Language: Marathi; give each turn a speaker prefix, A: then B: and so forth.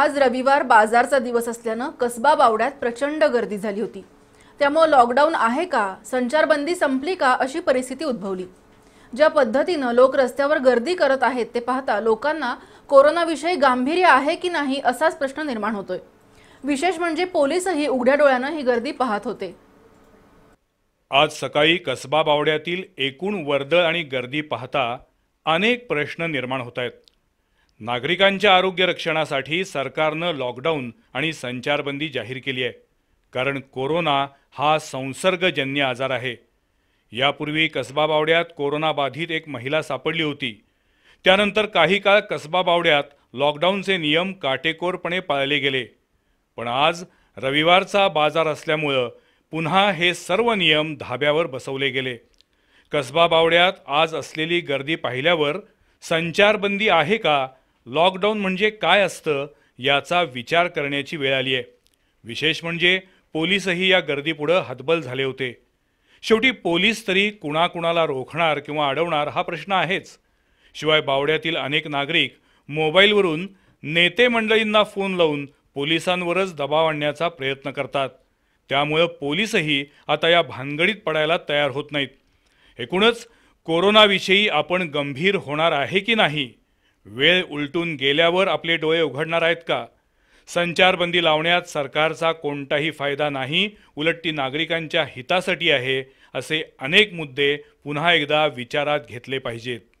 A: आज रविवार बाजारचा दिवस असल्यानं कसबा बावड्यात प्रचंड गर्दी झाली होती त्यामुळं लॉकडाऊन आहे का संचारबंदी संपली का अशी परिस्थिती उद्भवली ज्या पद्धतीनं लोक रस्त्यावर गर्दी करत आहेत ते पाहता लोकांना कोरोनाविषयी गांभीर्य आहे की नाही असाच प्रश्न निर्माण होतोय विशेष म्हणजे पोलीसही उघड्या डोळ्यानं ही गर्दी पाहत होते
B: आज सकाळी कसबा बावड्यातील एकूण वर्दळ आणि गर्दी पाहता अनेक प्रश्न निर्माण होत आहेत नागरिकांच्या आरोग्य रक्षणासाठी सरकारनं लॉकडाऊन आणि संचारबंदी जाहीर केली आहे कारण कोरोना हा संसर्गजन्य आजार आहे यापूर्वी कसबा बावड्यात कोरोनाबाधित एक महिला सापडली होती त्यानंतर काही काळ कसबा बावड्यात लॉकडाऊनचे नियम काटेकोरपणे पाळले गेले पण आज रविवारचा बाजार असल्यामुळं पुन्हा हे सर्व नियम धाब्यावर बसवले गेले कसबा बावड्यात आज असलेली गर्दी पाहिल्यावर संचारबंदी आहे का लॉकडाऊन म्हणजे काय असतं याचा विचार करण्याची वेळ आली आहे विशेष म्हणजे पोलीसही या गर्दीपुढं हतबल झाले होते शेवटी पोलीस तरी कुणाकुणाला रोखणार किंवा अडवणार हा प्रश्न आहेच शिवाय बावड्यातील अनेक नागरिक मोबाईलवरून नेते मंडळींना फोन लावून पोलिसांवरच दबाव आणण्याचा प्रयत्न करतात त्यामुळं पोलीसही आता या भानगडीत पडायला तयार होत नाहीत एकूणच कोरोनाविषयी आपण गंभीर होणार आहे की नाही वेळ उलटून गेल्यावर आपले डोळे उघडणार आहेत का संचारबंदी लावण्यात सरकारचा कोणताही फायदा नाही उलट ती नागरिकांच्या हितासाठी आहे असे अनेक मुद्दे पुन्हा एकदा विचारात घेतले पाहिजेत